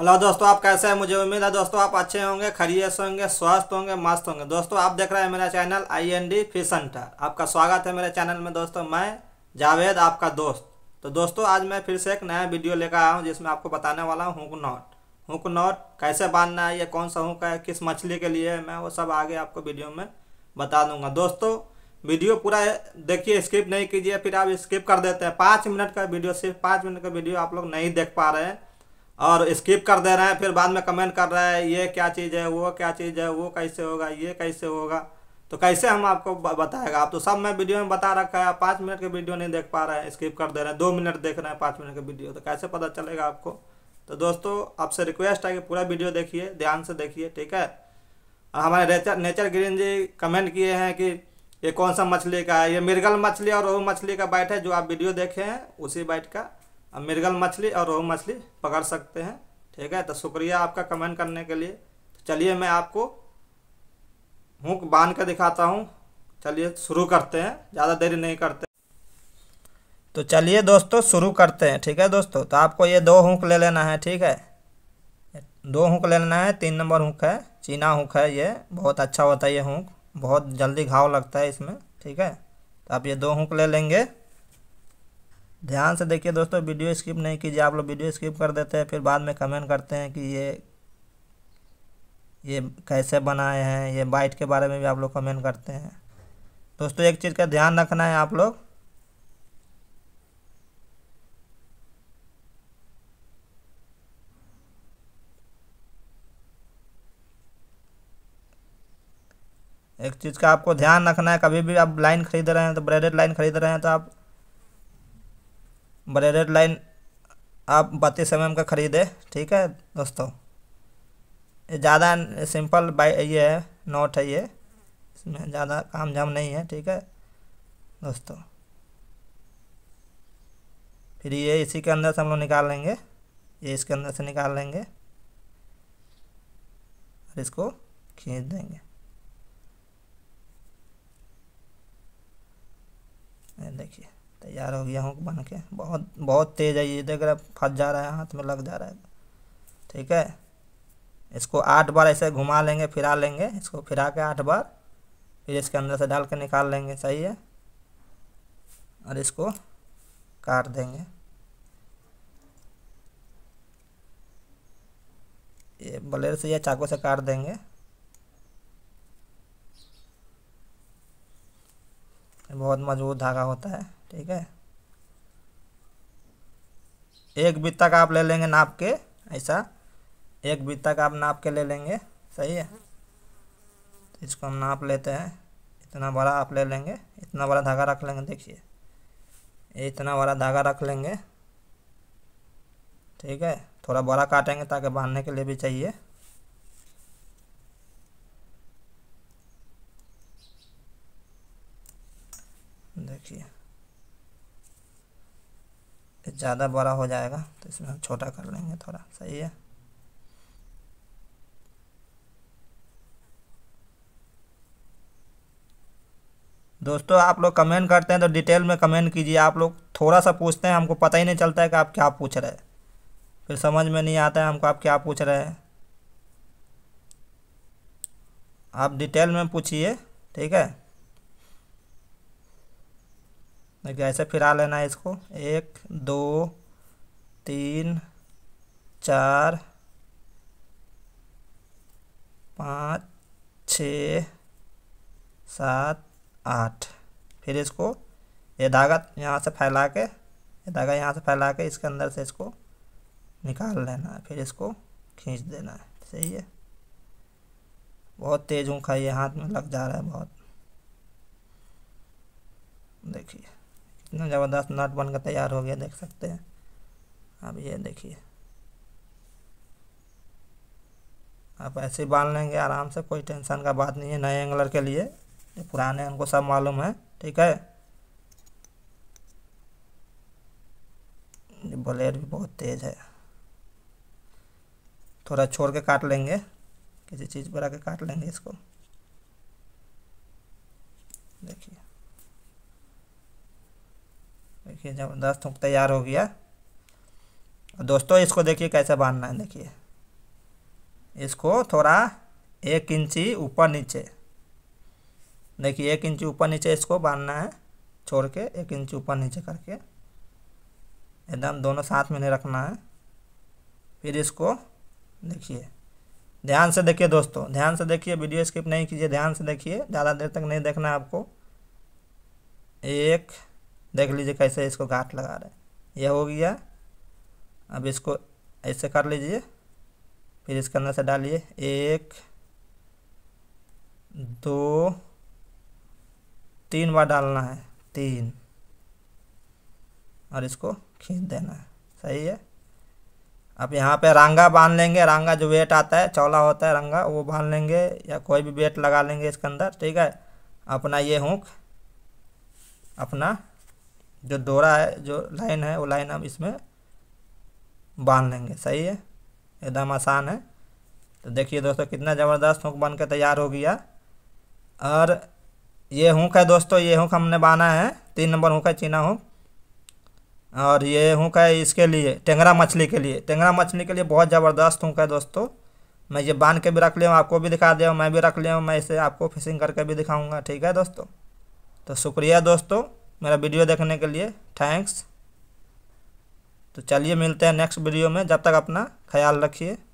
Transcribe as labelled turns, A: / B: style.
A: hello दोस्तों आप कैसे हैं मुझे उम्मीद है दोस्तों आप अच्छे होंगे से होंगे स्वस्थ होंगे मस्त होंगे दोस्तों आप देख रहे हैं मेरा channel I N D fish centre आपका स्वागत है मेरे चैनल में दोस्तों मैं जावेद आपका दोस्त तो दोस्तों आज मैं फिर से एक नया वीडियो लेकर आया हूँ जिसमें आपको बताने वाला हूँ हुक नॉट हुक नॉट कैसे बांधना है ये कौन सा हुक है किस मछली के लिए है मैं वो सब आगे आपको वीडियो में बता दूंगा दोस्तों वीडियो पूरा देखिए स्किप नहीं कीजिए फिर आप स्किप कर देते हैं पाँच मिनट का वीडियो सिर्फ पाँच मिनट का वीडियो आप लोग नहीं देख पा रहे हैं और स्किप कर दे रहे हैं फिर बाद में कमेंट कर रहे हैं ये क्या चीज़ है वो क्या चीज़ है वो कैसे होगा ये कैसे होगा तो कैसे हम आपको बताएगा आप तो सब मैं वीडियो में बता रखा है आप पाँच मिनट के वीडियो नहीं देख पा रहे हैं स्किप कर दे रहे हैं दो मिनट देख रहे हैं पाँच मिनट के वीडियो तो कैसे पता चलेगा आपको तो दोस्तों आपसे रिक्वेस्ट है कि पूरा वीडियो देखिए ध्यान से देखिए ठीक है और हमारे nature nature green ji comment किए हैं कि ये कौन सा मछली का है ये मिर्गल मछली और रोहू मछली का बाइट है जो आप वीडियो देखे हैं उसी बाइट का अब मिर्गल मछली और रोहू मछली पकड़ सकते हैं ठीक है तो शुक्रिया आपका कमेंट करने के लिए तो चलिए मैं आपको हुक बांध कर दिखाता हूँ चलिए शुरू करते हैं ज़्यादा देरी नहीं करते तो चलिए दोस्तों शुरू करते हैं ठीक है दोस्तों तो आपको ये दो हुक ले लेना है ठीक है दो हुक ले लेना है तीन नंबर हुक है चीना हुक है ये बहुत अच्छा होता है ये हुक बहुत जल्दी घाव लगता है इसमें ठीक है तो आप ये दो हुक ले लेंगे ध्यान से देखिए दोस्तों वीडियो स्किप नहीं कीजिए आप लोग वीडियो स्किप कर देते हैं फिर बाद में कमेंट करते हैं कि ये ये कैसे बनाए हैं ये बाइट के बारे में भी आप लोग कमेंट करते हैं दोस्तों एक चीज़ का ध्यान रखना है आप लोग एक चीज़ का आपको ध्यान रखना है कभी भी आप लाइन खरीद रहे हैं तो ब्रेडेड लाइन खरीद रहे हैं तो आप ब्रेडेड लाइन आप बत्तीस एम का ख़रीदे ठीक है दोस्तों ज़्यादा सिंपल बाई ये है नोट है ये इसमें ज़्यादा काम झाम नहीं है ठीक है दोस्तों फिर ये इसी के अंदर से हम लोग निकाल लेंगे ये इसके अंदर से निकाल लेंगे और इसको खींच देंगे देखिए तैयार हो गया हूँ बन के बहुत बहुत तेज़ है ये देख रहा फंस जा रहा है हाथ में लग जा रहा है ठीक है इसको आठ बार ऐसे घुमा लेंगे फिरा लेंगे इसको फिरा के आठ बार फिर इसके अंदर से डाल के निकाल लेंगे सही है और इसको काट देंगे ये बलेर से या चाकू से काट देंगे बहुत मजबूत धागा होता है ठीक है एक बीत तक आप ले लेंगे नाप के ऐसा एक बीत तक आप नाप के ले लेंगे सही है इसको हम नाप लेते हैं इतना बड़ा आप ले लेंगे इतना बड़ा धागा रख लेंगे देखिए इतना बड़ा धागा रख लेंगे ठीक है थोड़ा बड़ा काटेंगे ताकि बांधने के लिए भी चाहिए देखिए ज़्यादा बड़ा हो जाएगा तो इसमें हम छोटा कर लेंगे थोड़ा सही है दोस्तों आप लोग कमेंट करते हैं तो डिटेल में कमेंट कीजिए आप लोग थोड़ा सा पूछते हैं हमको पता ही नहीं चलता है कि आप क्या पूछ रहे हैं फिर समझ में नहीं आता है हमको आप क्या पूछ रहे हैं आप डिटेल में पूछिए ठीक है देखिए ऐसे फिरा लेना है इसको एक दो तीन चार पाँच छ सात आठ फिर इसको ये धागा यहाँ से फैला के ये धागा यहाँ से फैला के इसके अंदर से इसको निकाल लेना है फिर इसको खींच देना है सही है बहुत तेज़ ऊँखा ये हाथ में लग जा रहा है बहुत देखिए इतना ज़बरदस्त नट बन कर तैयार हो गया देख सकते हैं अब ये देखिए आप ऐसे ही बांध लेंगे आराम से कोई टेंशन का बात नहीं है नए एंगलर के लिए जो पुराने उनको सब मालूम है ठीक है ये ब्लेड भी बहुत तेज़ है थोड़ा छोड़ के काट लेंगे किसी चीज़ पर आके काट लेंगे इसको देखिए देखिए ज़बरदस्त तैयार हो गया दोस्तों इसको देखिए कैसे बांधना है देखिए इसको थोड़ा एक इंची ऊपर नीचे देखिए एक इंची ऊपर नीचे इसको बांधना है छोड़ के एक इंची ऊपर नीचे करके एकदम दोनों साथ में नहीं रखना है फिर इसको देखिए ध्यान से देखिए दोस्तों ध्यान से देखिए वीडियो स्किप नहीं कीजिए ध्यान से देखिए ज़्यादा देर तक नहीं देखना है आपको एक देख लीजिए कैसे इसको घाट लगा रहे हैं यह हो गया अब इसको ऐसे कर लीजिए फिर इसके अंदर से डालिए एक दो तीन बार डालना है तीन और इसको खींच देना है सही है अब यहाँ पे रंगा बांध लेंगे रंगा जो वेट आता है चौला होता है रंगा वो बांध लेंगे या कोई भी वेट लगा लेंगे इसके अंदर ठीक है अपना ये हुक अपना जो डोरा है जो लाइन है वो लाइन हम इसमें बांध लेंगे सही है एकदम आसान है तो देखिए दोस्तों कितना ज़बरदस्त हुक बन के तैयार हो गया और ये हुक है दोस्तों ये हुक हमने बाना है तीन नंबर हुक है चीना हुक और ये हुक है इसके लिए टेंगरा मछली के लिए टेंगरा मछली के लिए बहुत ज़बरदस्त हुक है दोस्तों मैं ये बांध के भी रख लिया हूँ आपको भी दिखा दिया हूँ मैं भी रख लिया हूँ मैं इसे आपको फिशिंग करके भी दिखाऊँगा ठीक है दोस्तों तो शुक्रिया दोस्तों मेरा वीडियो देखने के लिए थैंक्स तो चलिए मिलते हैं नेक्स्ट वीडियो में जब तक अपना ख्याल रखिए